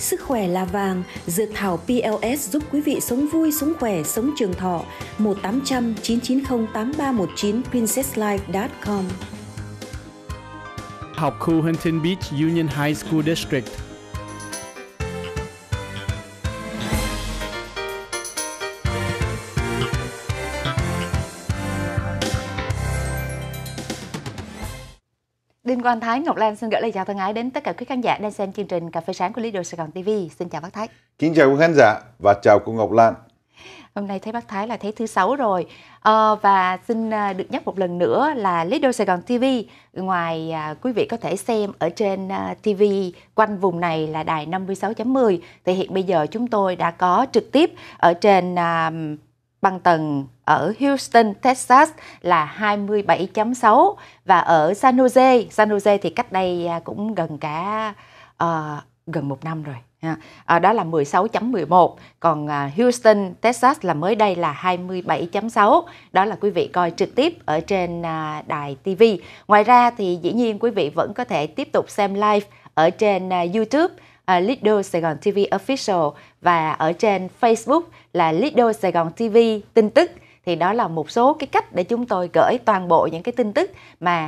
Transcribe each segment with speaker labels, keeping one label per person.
Speaker 1: Sức khỏe là vàng, dược thảo PLS giúp quý vị sống vui, sống khỏe, sống trường thọ. 1800 990 8319 princesslife.com Học khu Huntington Beach Union High School District Đinh Quang Thái Ngọc Lan xin gửi lời chào thân ái đến tất cả quý khán giả đang xem chương trình Cà phê sáng của Lido Sài Gòn TV. Xin chào bác Thái.
Speaker 2: Kính chào quý khán giả và chào cô Ngọc Lan.
Speaker 1: Hôm nay thấy bác Thái là thấy thứ sáu rồi à, và xin à, được nhắc một lần nữa là Lido Sài Gòn TV ngoài à, quý vị có thể xem ở trên à, TV quanh vùng này là đài 56.10 thì hiện bây giờ chúng tôi đã có trực tiếp ở trên à, băng tầng ở Houston, Texas là 27.6 và ở San Jose, San Jose thì cách đây à, cũng gần cả uh, gần một năm rồi. À, đó là 16.11 còn à, Houston Texas là mới đây là 27.6 đó là quý vị coi trực tiếp ở trên à, đài TV ngoài ra thì dĩ nhiên quý vị vẫn có thể tiếp tục xem live ở trên YouTube Lido Sài Gòn TV Official và ở trên Facebook là Lido Sài Gòn TV tin tức thì đó là một số cái cách để chúng tôi gửi toàn bộ những cái tin tức mà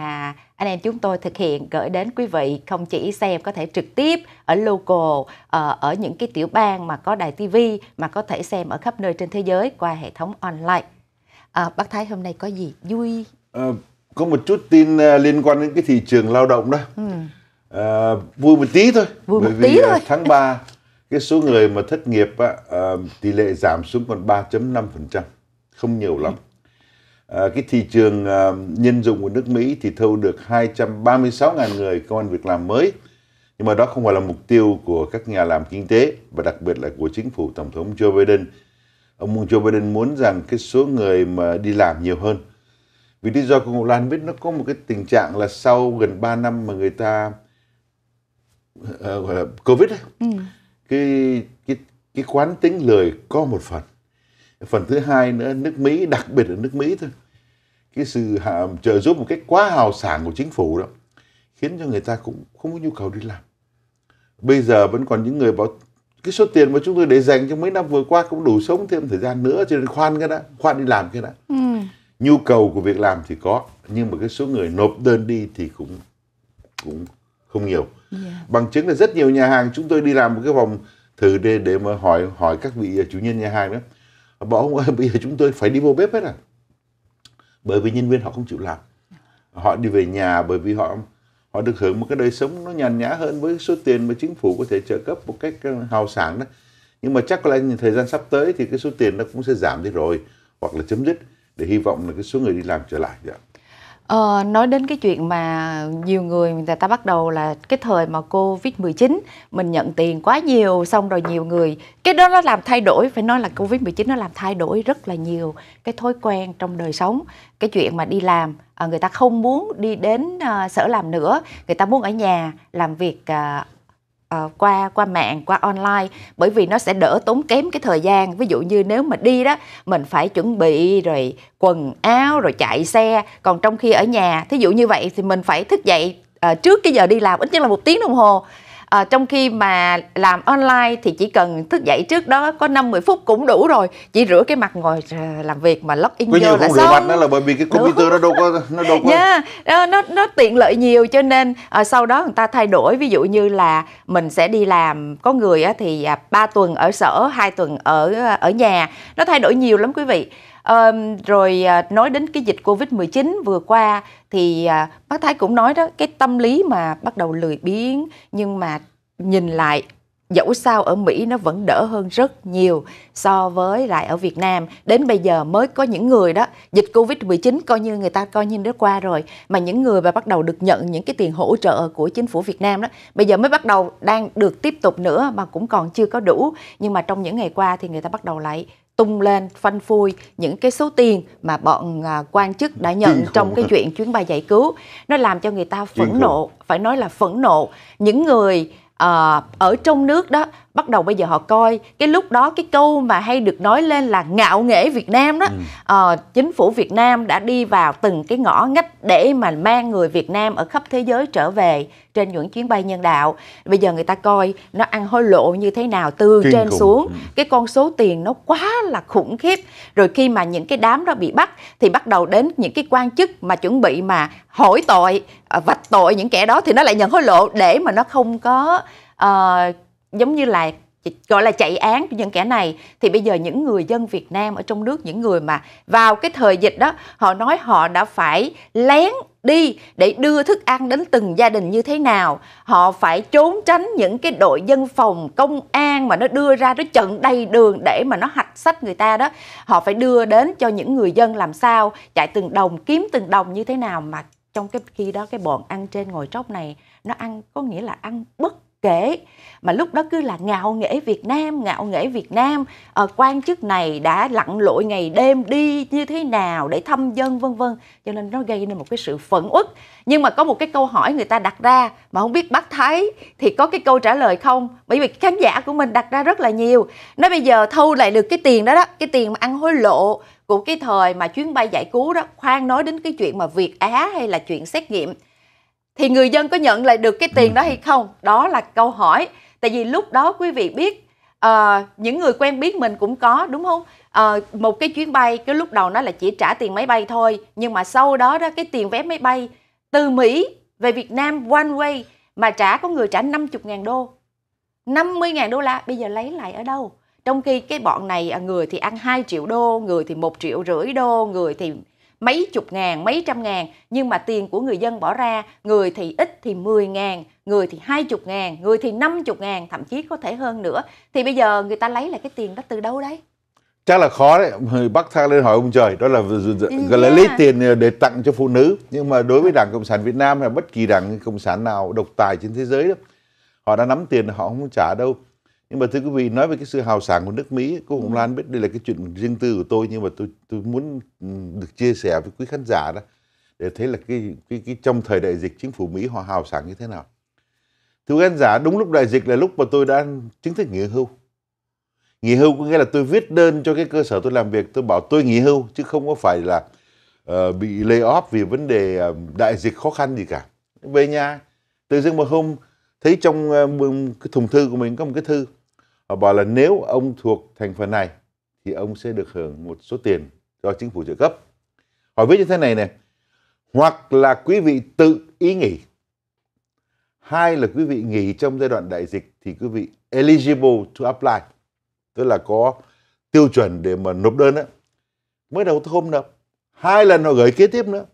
Speaker 1: anh em chúng tôi thực hiện gửi đến quý vị không chỉ xem có thể trực tiếp ở local ờ, ở những cái tiểu bang mà có đài TV mà có thể xem ở khắp nơi trên thế giới qua hệ thống online. À, bác Thái hôm nay có gì vui?
Speaker 2: À, có một chút tin liên quan đến cái thị trường lao động đó. Ừ. À, vui một tí thôi. Vui một tí thôi. Tháng 3 cái số người mà thất nghiệp á, tỷ lệ giảm xuống còn 3.5% không nhiều lắm. À, cái thị trường à, nhân dụng của nước Mỹ thì thu được 236.000 người công an việc làm mới. Nhưng mà đó không phải là mục tiêu của các nhà làm kinh tế và đặc biệt là của chính phủ Tổng thống Joe Biden. Ông Joe Biden muốn rằng cái số người mà đi làm nhiều hơn. Vì lý do của Ngọc Lan biết nó có một cái tình trạng là sau gần 3 năm mà người ta uh, gọi là Covid ấy, ừ. cái, cái, cái quán tính lời có một phần phần thứ hai nữa nước mỹ đặc biệt ở nước mỹ thôi cái sự hạ, trợ giúp một cách quá hào sảng của chính phủ đó khiến cho người ta cũng không có nhu cầu đi làm bây giờ vẫn còn những người bảo cái số tiền mà chúng tôi để dành trong mấy năm vừa qua cũng đủ sống thêm thời gian nữa cho nên khoan cái đã khoan đi làm cái đã ừ. nhu cầu của việc làm thì có nhưng mà cái số người nộp đơn đi thì cũng cũng không nhiều yeah. bằng chứng là rất nhiều nhà hàng chúng tôi đi làm một cái vòng thử để để mà hỏi hỏi các vị chủ nhân nhà hàng đó bảo ông ơi bây giờ chúng tôi phải đi vô bếp hết à bởi vì nhân viên họ không chịu làm họ đi về nhà bởi vì họ họ được hưởng một cái đời sống nó nhàn nhã hơn với số tiền mà chính phủ có thể trợ cấp một cách ờ, hào sảng đó nhưng mà chắc có lẽ thời gian sắp tới thì cái số tiền nó cũng sẽ giảm đi rồi hoặc là chấm dứt để hy vọng là cái số người đi làm trở lại vậy. Dạ.
Speaker 1: Ờ, nói đến cái chuyện mà nhiều người người ta bắt đầu là cái thời mà Covid-19 mình nhận tiền quá nhiều xong rồi nhiều người cái đó nó làm thay đổi phải nói là Covid-19 nó làm thay đổi rất là nhiều cái thói quen trong đời sống cái chuyện mà đi làm à, người ta không muốn đi đến à, sở làm nữa người ta muốn ở nhà làm việc à, uh, qua qua mạng qua online bởi vì nó sẽ đỡ tốn kém cái thời gian ví dụ như nếu mà đi đó mình phải chuẩn bị rồi quần áo rồi chạy xe còn trong khi ở nhà thí dụ như vậy thì mình phải thức dậy À, trước cái giờ đi làm ít nhất là một tiếng đồng hồ à, trong khi mà làm online thì chỉ cần thức dậy trước đó có 50 phút cũng đủ rồi chỉ rửa cái mặt ngồi ờ, làm việc mà log in Quý vô là xong mặt
Speaker 2: đó là bởi vì cái computer nó đâu có nó đâu có
Speaker 1: yeah. nó, nó tiện lợi nhiều cho nên à, sau đó người ta thay đổi ví dụ như là mình sẽ đi làm có người á, thì à, ba tuần ở sở hai tuần ở ở nhà nó thay đổi nhiều lắm quý vị À, rồi à, nói đến cái dịch Covid-19 vừa qua thì à, bác Thái cũng nói đó cái tâm lý mà bắt đầu lười biếng nhưng mà nhìn lại dẫu sao ở Mỹ nó vẫn đỡ hơn rất nhiều so với lại ở Việt Nam. Đến bây giờ mới có những người đó, dịch Covid-19 coi như người ta coi như đã qua rồi, mà những người mà bắt đầu được nhận những cái tiền hỗ trợ của chính phủ Việt Nam đó, bây giờ mới bắt đầu đang được tiếp tục nữa mà cũng còn chưa có đủ. Nhưng mà trong những ngày qua thì người ta bắt đầu lại tung lên phanh phui những cái số tiền mà bọn à, quan chức đã nhận trong cái chuyện chuyến bay giải cứu nó làm cho người ta phẫn nộ phải nói là phẫn nộ những người uh, ở trong nước đó bắt đầu bây giờ họ coi cái lúc đó cái câu mà hay được nói lên là ngạo nghễ Việt Nam đó ừ. à, chính phủ Việt Nam đã đi vào từng cái ngõ ngách để mà mang người Việt Nam ở khắp thế giới trở về trên những chuyến bay nhân đạo bây giờ người ta coi nó ăn hối lộ như thế nào từ Kinh trên khủng. xuống ừ. cái con số tiền nó quá là khủng khiếp rồi khi mà những cái đám đó bị bắt thì bắt đầu đến những cái quan chức mà chuẩn bị mà hỏi tội ờ, vạch tội những kẻ đó thì nó lại nhận hối lộ để mà nó không có uh, giống như là gọi là chạy án cho những kẻ này thì bây giờ những người dân Việt Nam ở trong nước những người mà vào cái thời dịch đó họ nói họ đã phải lén đi để đưa thức ăn đến từng gia đình như thế nào họ phải trốn tránh những cái đội dân phòng công an mà nó đưa ra nó chận đầy đường để mà nó hạch sách người ta đó họ phải đưa đến cho những người dân làm sao chạy từng đồng kiếm từng đồng như thế nào mà trong cái khi đó cái bọn ăn trên ngồi tróc này nó ăn có nghĩa là ăn bất kể mà lúc đó cứ là ngạo nghễ Việt Nam, ngạo nghễ Việt Nam, à, quan chức này đã lặn lội ngày đêm đi như thế nào để thăm dân vân vân, cho nên nó gây nên một cái sự phẫn uất. Nhưng mà có một cái câu hỏi người ta đặt ra mà không biết bác thấy thì có cái câu trả lời không? Bởi vì khán giả của mình đặt ra rất là nhiều. Nói bây giờ thu lại được cái tiền đó đó, cái tiền mà ăn hối lộ của cái thời mà chuyến bay giải cứu đó, khoan nói đến cái chuyện mà Việt Á hay là chuyện xét nghiệm thì người dân có nhận lại được cái tiền ừ. đó hay không đó là câu hỏi tại vì lúc đó quý vị biết uh, những người quen biết mình cũng có đúng không uh, một cái chuyến bay cái lúc đầu nó là chỉ trả tiền máy bay thôi nhưng mà sau đó đó cái tiền vé máy bay từ Mỹ về Việt Nam one way mà trả có người trả 50 ngàn đô 50 ngàn đô la bây giờ lấy lại ở đâu trong khi cái bọn này à, người thì ăn 2 triệu đô người thì một triệu rưỡi đô người thì mấy chục ngàn, mấy trăm ngàn, nhưng mà tiền của người dân bỏ ra, người thì ít thì 10 ngàn, người thì 20 ngàn, người thì 50 ngàn, thậm chí có thể hơn nữa. Thì bây giờ người ta lấy lại cái tiền đó từ đâu đấy?
Speaker 2: Chắc là khó đấy, người Bắc thang lên hỏi ông trời, đó là dạ. gọi là lấy tiền ờ, để tặng cho phụ nữ. Nhưng mà đối với Đảng Cộng sản Việt Nam hay bất kỳ Đảng Cộng sản nào độc tài trên thế giới đó, họ đã nắm tiền họ không trả đâu nhưng mà thưa quý vị nói về cái sự hào sảng của nước Mỹ cô Hồng ừ. Lan biết đây là cái chuyện riêng tư của tôi nhưng mà tôi tôi muốn ừ, được chia sẻ với quý khán giả đó để thấy là cái cái, cái trong thời đại dịch chính phủ Mỹ họ hào sảng như thế nào thưa khán giả đúng lúc đại dịch là lúc mà tôi đã chính thức nghỉ hưu nghỉ hưu có nghĩa là tôi viết đơn cho cái cơ sở tôi làm việc tôi bảo tôi nghỉ hưu chứ không có phải là uh, bị lay off vì vấn đề uh, đại dịch khó khăn gì cả về nhà tự dưng một hôm thấy trong uh, cái thùng thư của mình có một cái thư Họ bảo là nếu ông thuộc thành phần này thì ông sẽ được hưởng một số tiền do chính phủ trợ cấp. Họ viết như thế này này, hoặc là quý vị tự ý nghỉ, hai là quý vị nghỉ trong giai đoạn đại dịch thì quý vị eligible to apply, tức là có tiêu chuẩn để mà nộp đơn á. Mới đầu tôi không nộp, hai lần họ gửi kế tiếp nữa.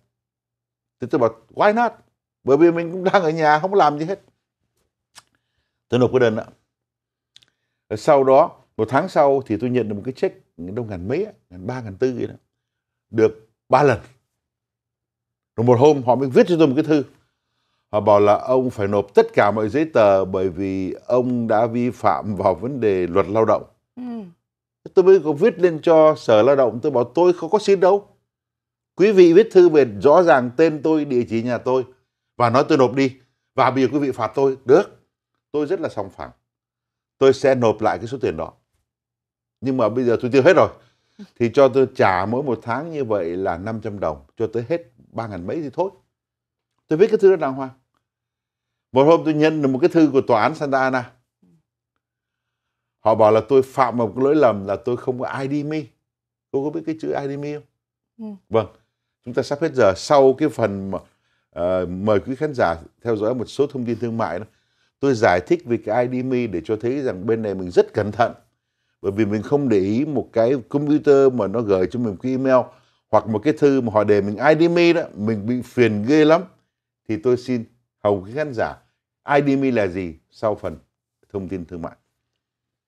Speaker 2: Thì tôi bảo why not? Bởi vì mình cũng đang ở nhà không làm gì hết. Tôi nộp cái đơn đó sau đó một tháng sau thì tôi nhận được một cái check đâu ngàn mấy ngàn ba ngàn tư gì đó được ba lần rồi một hôm họ mới viết cho tôi một cái thư họ bảo là ông phải nộp tất cả mọi giấy tờ bởi vì ông đã vi phạm vào vấn đề luật lao động ừ. tôi mới có viết lên cho sở lao động tôi bảo tôi không có xin đâu quý vị viết thư về rõ ràng tên tôi địa chỉ nhà tôi và nói tôi nộp đi và bây giờ quý vị phạt tôi được tôi rất là sòng phẳng tôi sẽ nộp lại cái số tiền đó nhưng mà bây giờ tôi tiêu hết rồi thì cho tôi trả mỗi một tháng như vậy là 500 đồng cho tới hết ba ngàn mấy thì thôi tôi viết cái thư rất đàng hoàng một hôm tôi nhận được một cái thư của tòa án Santa Ana họ bảo là tôi phạm một lỗi lầm là tôi không có ID me cô có biết cái chữ ID me không ừ. vâng chúng ta sắp hết giờ sau cái phần mà, uh, mời quý khán giả theo dõi một số thông tin thương mại đó Tôi giải thích về cái IDMI để cho thấy rằng bên này mình rất cẩn thận. Bởi vì mình không để ý một cái computer mà nó gửi cho mình cái email hoặc một cái thư mà họ để mình IDMI đó, mình bị phiền ghê lắm. Thì tôi xin hầu cái khán giả IDMI là gì sau phần thông tin thương mại.